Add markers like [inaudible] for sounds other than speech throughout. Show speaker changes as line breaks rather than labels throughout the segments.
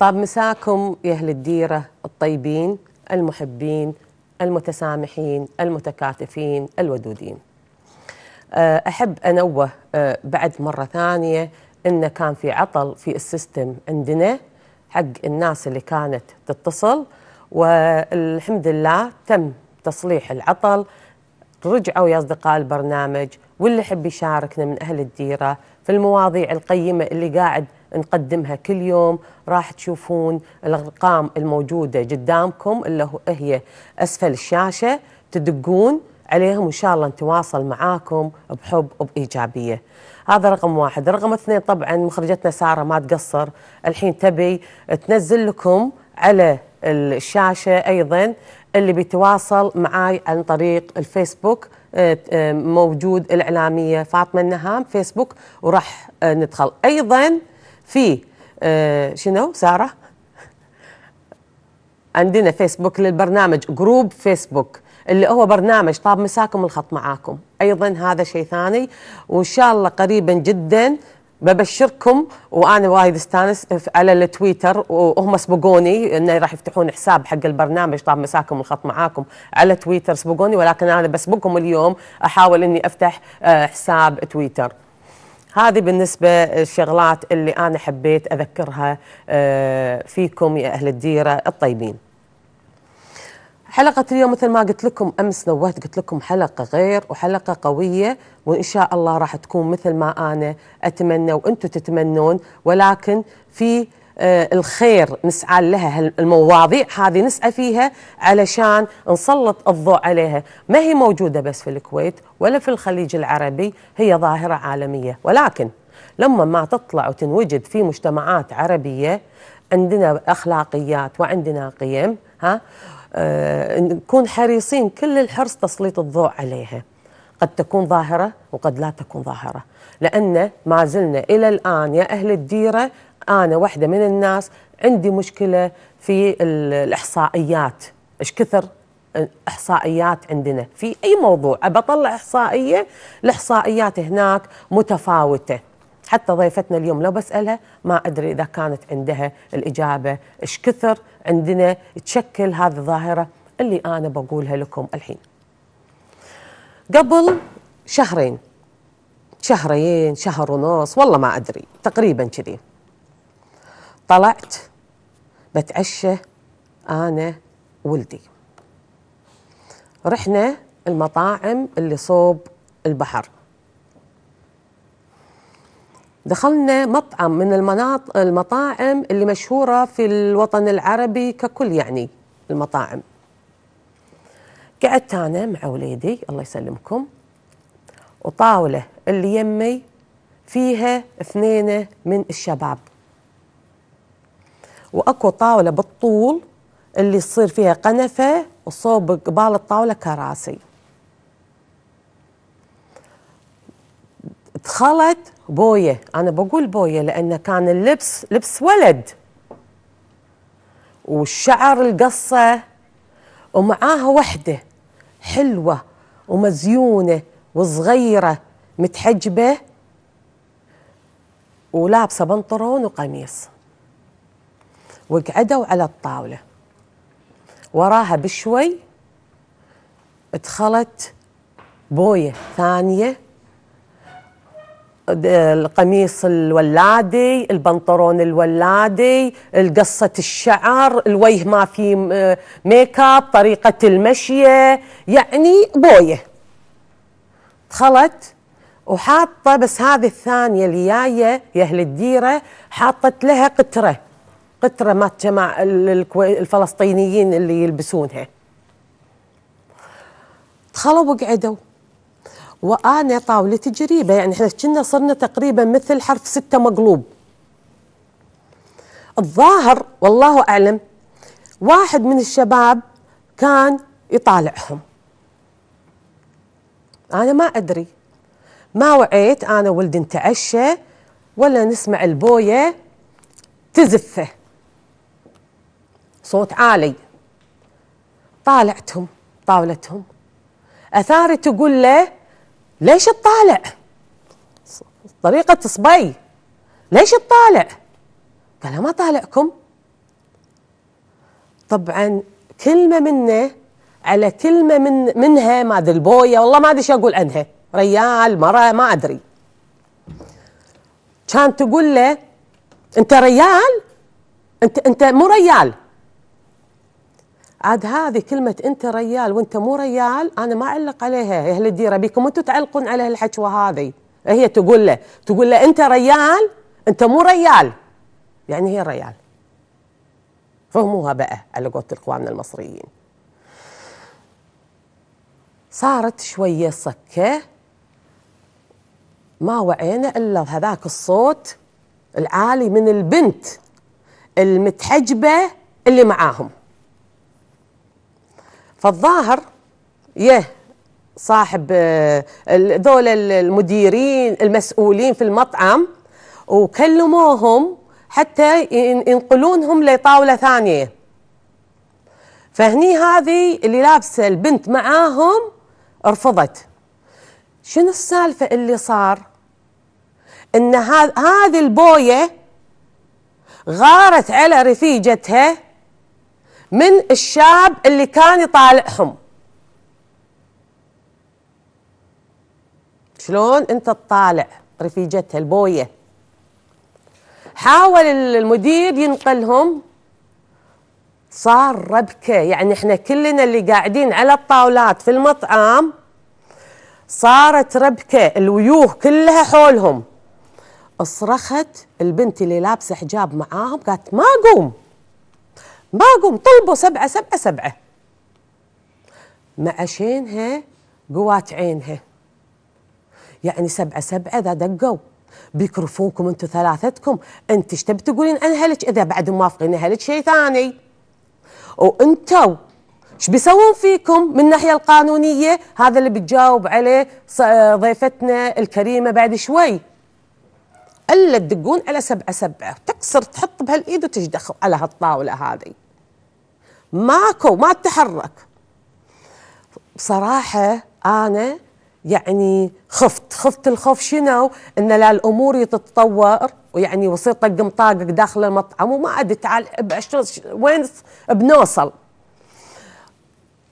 طاب مساكم يا أهل الديرة الطيبين المحبين المتسامحين المتكاتفين الودودين آه، أحب أنوه آه، بعد مرة ثانية إنه كان في عطل في السيستم عندنا حق الناس اللي كانت تتصل والحمد لله تم تصليح العطل رجعوا يا أصدقاء البرنامج واللي يحب يشاركنا من أهل الديرة في المواضيع القيمة اللي قاعد نقدمها كل يوم راح تشوفون الارقام الموجوده قدامكم اللي هي اسفل الشاشه تدقون عليهم وان شاء الله نتواصل معاكم بحب وبايجابيه. هذا رقم واحد، رقم اثنين طبعا مخرجتنا ساره ما تقصر الحين تبي تنزل لكم على الشاشه ايضا اللي بيتواصل معي عن طريق الفيسبوك آه، آه، موجود الاعلاميه فاطمه النهام فيسبوك وراح آه، ندخل ايضا في آه، شنو ساره عندنا فيسبوك للبرنامج جروب فيسبوك اللي هو برنامج طاب مساكم الخط معاكم ايضا هذا شيء ثاني وان شاء الله قريبا جدا ببشركم وانا وايد استانس على التويتر وهم سبقوني انه راح يفتحون حساب حق البرنامج طاب مساكم الخط معاكم على تويتر سبقوني ولكن انا بسبقهم اليوم احاول اني افتح آه، حساب تويتر هذه بالنسبة الشغلات اللي أنا حبيت أذكرها آه، فيكم يا أهل الديرة الطيبين حلقة اليوم مثل ما قلت لكم أمس نوهت قلت لكم حلقة غير وحلقة قوية وإن شاء الله راح تكون مثل ما أنا أتمنى وأنتم تتمنون ولكن في آه، الخير نسعى لها المواضيع هذه نسعى فيها علشان نسلط الضوء عليها ما هي موجودة بس في الكويت ولا في الخليج العربي هي ظاهرة عالمية ولكن لما ما تطلع وتنوجد في مجتمعات عربية عندنا أخلاقيات وعندنا قيم ها آه نكون حريصين كل الحرص تسليط الضوء عليها قد تكون ظاهرة وقد لا تكون ظاهرة لأن ما زلنا إلى الآن يا أهل الديرة انا واحده من الناس عندي مشكله في الاحصائيات ايش كثر احصائيات عندنا في اي موضوع اطلع احصائيه الاحصائيات هناك متفاوته حتى ضيفتنا اليوم لو بسالها ما ادري اذا كانت عندها الاجابه ايش كثر عندنا تشكل هذه الظاهره اللي انا بقولها لكم الحين قبل شهرين شهرين شهر ونص والله ما ادري تقريبا كذي طلعت بتعشى أنا ولدي رحنا المطاعم اللي صوب البحر دخلنا مطعم من المناطق المطاعم اللي مشهورة في الوطن العربي ككل يعني المطاعم قعدت أنا مع وليدي الله يسلمكم وطاولة اللي يمي فيها اثنين من الشباب واكو طاوله بالطول اللي تصير فيها قنفه وصوب قبال الطاوله كراسي دخلت بويه انا بقول بويه لان كان اللبس لبس ولد والشعر القصه ومعاها وحده حلوه ومزيونه وصغيره متحجبه ولابسه بنطلون وقميص وقعدوا على الطاولة وراها بشوي دخلت بوية ثانية القميص الولادي البنطلون الولادي القصة الشعر الوجه ما في ميك اب طريقة المشية يعني بوية دخلت وحاطة بس هذه الثانية اللي جاية يا أهل الديرة حاطت لها قترة قطرة ما تجمع الفلسطينيين اللي يلبسونها دخلوا وقعدوا وأنا طاولة جريبة يعني احنا كنا صرنا تقريبا مثل حرف ستة مقلوب الظاهر والله أعلم واحد من الشباب كان يطالعهم أنا ما أدري ما وعيت أنا ولدي نتعشى ولا نسمع البوية تزفه صوت عالي طالعتهم طاولتهم أثاري تقول له ليش تطالع طريقة صبي ليش تطالع قال ما طالعكم طبعا كلمة منه على كلمة من منها ما ادري البوية والله ما ادري شو اقول عنها ريال مرة ما ادري كان تقول له انت ريال انت انت مو ريال عاد هذه كلمة أنت ريال وأنت مو ريال أنا ما أعلق عليها يا أهل الديرة بيكم أنتم تعلقون على هالحكوة هذه هي تقول له تقول له أنت ريال أنت مو ريال يعني هي ريال فهموها بقى على قولة إخواننا المصريين صارت شوية صكة ما وعينا إلا هذاك الصوت العالي من البنت المتحجبة اللي معاهم فالظاهر يه صاحب آه، ذول المديرين المسؤولين في المطعم وكلموهم حتى ينقلونهم لطاوله ثانيه فهني هذه اللي لابسه البنت معاهم رفضت شنو السالفه اللي صار ان هذه البويه غارت على رفيجتها من الشاب اللي كان يطالعهم شلون انت تطالع رفيجتها البويه حاول المدير ينقلهم صار ربكه يعني احنا كلنا اللي قاعدين على الطاولات في المطعم صارت ربكه الويوه كلها حولهم صرخت البنت اللي لابسه حجاب معاهم قالت ما قوم باقوا طلبوا سبعة سبعة سبعة أشينها قوات عينها يعني سبعة سبعة ذا دقوا بيكرفونكم أنتو ثلاثتكم انت ايش تبي تقولين انا هلك اذا بعد موافقين هلك شيء ثاني وأنتو ايش بيسوون فيكم من الناحيه القانونيه هذا اللي بتجاوب عليه ضيفتنا الكريمه بعد شوي الا تدقون على سبعه سبعه صرت تحط بهالايد وتجدخ على هالطاوله هذه ماكو ما تتحرك بصراحه انا يعني خفت خفت الخوف شنو ان لا الامور تتطور ويعني وصير طقم طاقق داخل المطعم وما ادري تعال وين بنوصل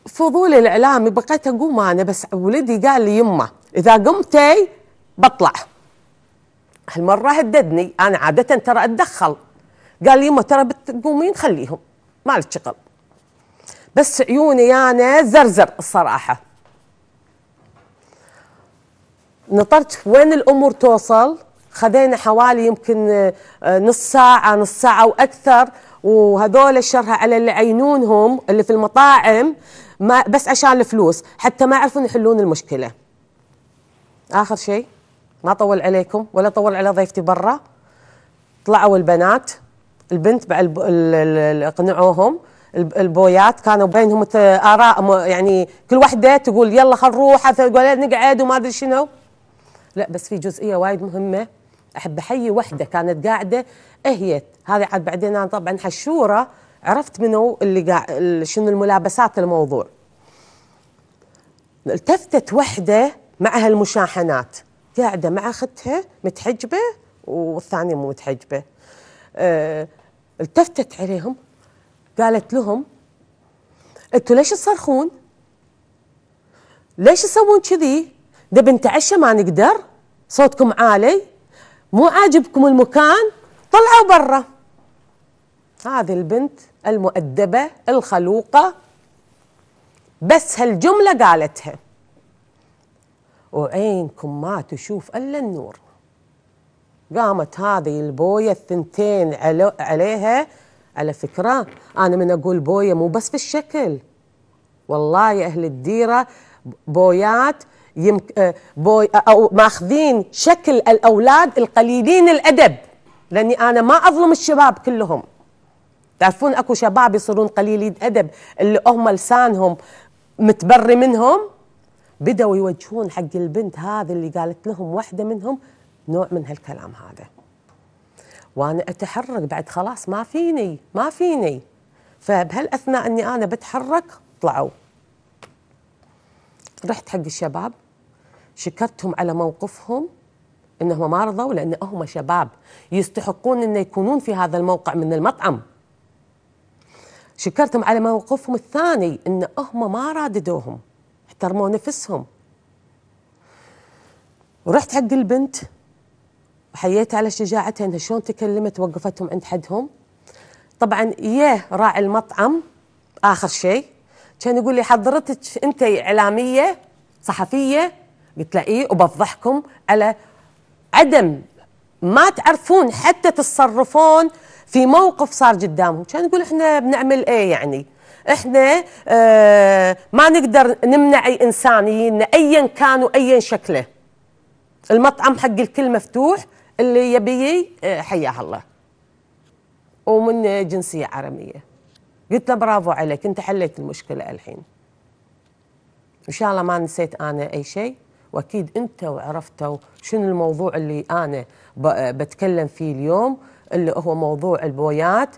فضولي الاعلامي بقيت اقوم انا بس ولدي قال لي يمه اذا قمتي بطلع هالمرة هددني أنا عادة ترى أتدخل قال لي يما ترى بتقومين خليهم ما لك شغل بس عيوني أنا زرزر الصراحة نطرت وين الأمور توصل خذينا حوالي يمكن آه، نص ساعة نص ساعة وأكثر وهذول شرها على اللي عينونهم اللي في المطاعم ما بس عشان الفلوس حتى ما يعرفون يحلون المشكلة آخر شيء ما طول عليكم ولا طول على ضيفتي برا طلعوا البنات البنت اقنعوهم البويات كانوا بينهم اراء يعني كل وحده تقول يلا خل نروح نقعد وما ادري شنو لا بس في جزئيه وايد مهمه احب احيي وحده كانت قاعده اهيت هذه عاد بعدين انا طبعا حشوره عرفت منو اللي قاعد شنو الملابسات الموضوع التفتت وحده مع هالمشاحنات قاعده مع اختها متحجبه والثانيه مو متحجبه أه التفتت عليهم قالت لهم انتوا ليش تصرخون؟ ليش تسوون كذي؟ دب نتعشى ما نقدر صوتكم عالي مو عاجبكم المكان طلعوا برا هذه البنت المؤدبة الخلوقة بس هالجملة قالتها وعينكم ما تشوف الا النور قامت هذه البويه الثنتين عليها على فكره انا من اقول بويه مو بس في الشكل والله يا اهل الديره بويات يمك آه، بوي آه، او ماخذين شكل الاولاد القليلين الادب لاني انا ما اظلم الشباب كلهم تعرفون اكو شباب يصيرون قليلي ادب اللي هم لسانهم متبري منهم بدأوا يوجهون حق البنت هذه اللي قالت لهم واحدة منهم نوع من هالكلام هذا وأنا أتحرك بعد خلاص ما فيني ما فيني فبهالأثناء أني أنا بتحرك طلعوا رحت حق الشباب شكرتهم على موقفهم انهم ما رضوا لان هم شباب يستحقون ان يكونون في هذا الموقع من المطعم شكرتهم على موقفهم الثاني ان هم ما راددوهم يحترموا نفسهم ورحت حق البنت وحييت على شجاعتها انها شلون تكلمت وقفتهم عند حدهم طبعا اياه راعي المطعم اخر شيء كان يقول لي حضرتك انت اعلاميه صحفيه قلت له ايه وبفضحكم على عدم ما تعرفون حتى تتصرفون في موقف صار قدامهم كان يقول احنا بنعمل ايه يعني احنا اه ما نقدر نمنع انسان ايا كان وايا شكله المطعم حق الكل مفتوح اللي يبي آه، حياه الله ومن جنسيه عربيه قلت له برافو عليك انت حليت المشكله الحين ان شاء الله ما نسيت انا اي شيء واكيد انت وعرفتوا شنو الموضوع اللي انا بتكلم فيه اليوم اللي هو موضوع البويات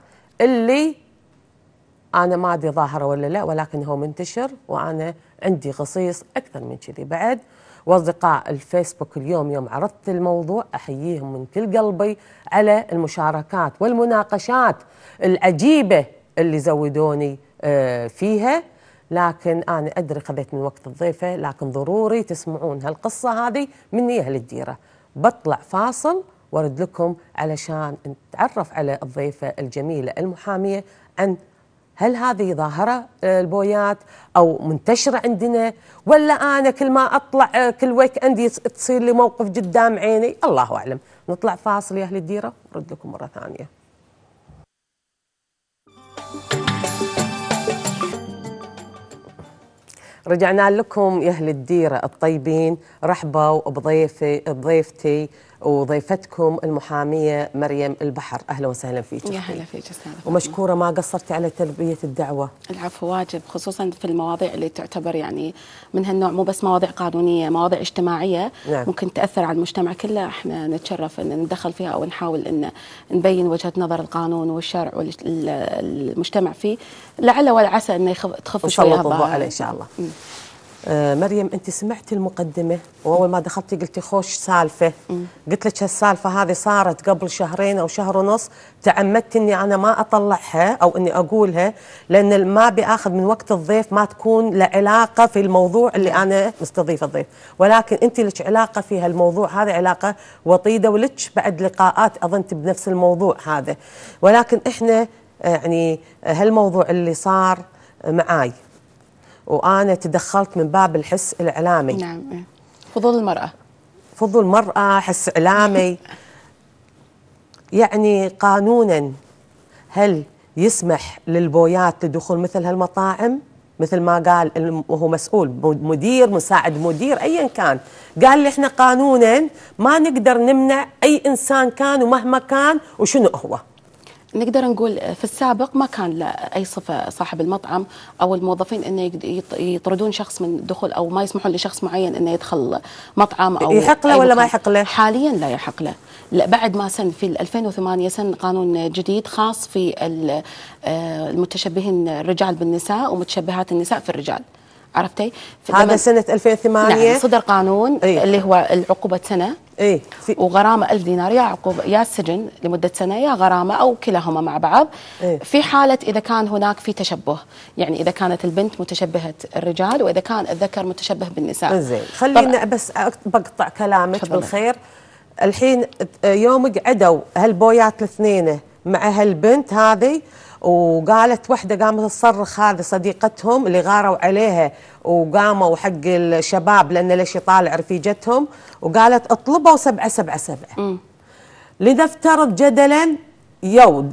اللي انا ما ادري ظاهره ولا لا ولكن هو منتشر وانا عندي غصيص اكثر من كذي بعد واصدقاء الفيسبوك اليوم يوم عرضت الموضوع احييهم من كل قلبي على المشاركات والمناقشات العجيبه اللي زودوني آه، فيها لكن انا ادري خذيت من وقت الضيفه لكن ضروري تسمعون هالقصه هذه مني اهل الديره بطلع فاصل وارد لكم علشان نتعرف على الضيفه الجميله المحاميه عن هل هذه ظاهرة آه، البويات أو منتشرة عندنا ولا أنا كل ما أطلع آه، كل ويك أندي تصير لي موقف قدام عيني الله أعلم نطلع فاصل يا أهل الديرة ورد لكم مرة ثانية رجعنا لكم يا أهل الديرة الطيبين رحبوا بضيفي بضيفتي وضيفتكم المحاميه مريم البحر اهلا وسهلا فيك يا هلا فيك ومشكوره ما قصرتي على تلبيه الدعوه العفو واجب خصوصا في المواضيع اللي تعتبر يعني من هالنوع مو بس مواضيع قانونيه مواضيع اجتماعيه نعم. ممكن تاثر على المجتمع كله احنا نتشرف ان ندخل فيها او نحاول ان نبين وجهه نظر القانون والشرع والمجتمع فيه لعل ولا عسى انه تخف شويه الضوء عليه ان شاء الله م. آه، مريم انت سمعتي المقدمه واول ما دخلتي قلتي خوش سالفه قلت لك هالسالفه هذه صارت قبل شهرين او شهر ونص تعمدت اني انا ما اطلعها او اني اقولها لان ما باخذ من وقت الضيف ما تكون له علاقه في الموضوع اللي انا مستضيفه الضيف ولكن انت لك علاقه في هالموضوع هذا علاقه وطيده ولك بعد لقاءات اظن بنفس الموضوع هذا ولكن احنا آه، يعني هالموضوع اللي صار معاي وانا تدخلت من باب الحس الاعلامي نعم إيه. فضول المراه فضول المراه حس اعلامي [laughs] يعني قانونا هل يسمح للبويات لدخول مثل هالمطاعم مثل ما قال وهو مسؤول مدير مساعد مدير ايا كان قال لي احنا قانونا ما نقدر نمنع اي انسان كان ومهما كان وشنو هو نقدر نقول في السابق ما كان لاي صفه صاحب المطعم او الموظفين انه يطردون شخص من الدخول او ما يسمحون لشخص معين انه يدخل مطعم او يحق له ولا ما يحق له؟ حاليا لا يحق له، لا بعد ما سن في 2008 سن قانون جديد خاص في آه، المتشبهين الرجال بالنساء ومتشبهات النساء في الرجال. عرفتي؟ هذا سنة 2008 نعم صدر قانون ايه؟ اللي هو العقوبة سنة ايه وغرامة 1000 دينار يا عقوبة يا سجن لمدة سنة يا غرامة أو كلاهما مع بعض ايه؟ في حالة إذا كان هناك في تشبه يعني إذا كانت البنت متشبهة الرجال وإذا كان الذكر متشبه بالنساء زين خلينا بس بقطع كلامك بالخير الحين آه، يوم قعدوا هالبويات الاثنين مع هالبنت هذه وقالت وحده قامت تصرخ هذه صديقتهم اللي غاروا عليها وقاموا حق الشباب لانه ليش يطالع رفيجتهم وقالت اطلبوا سبعه سبعه سبعه لنفترض جدلا يو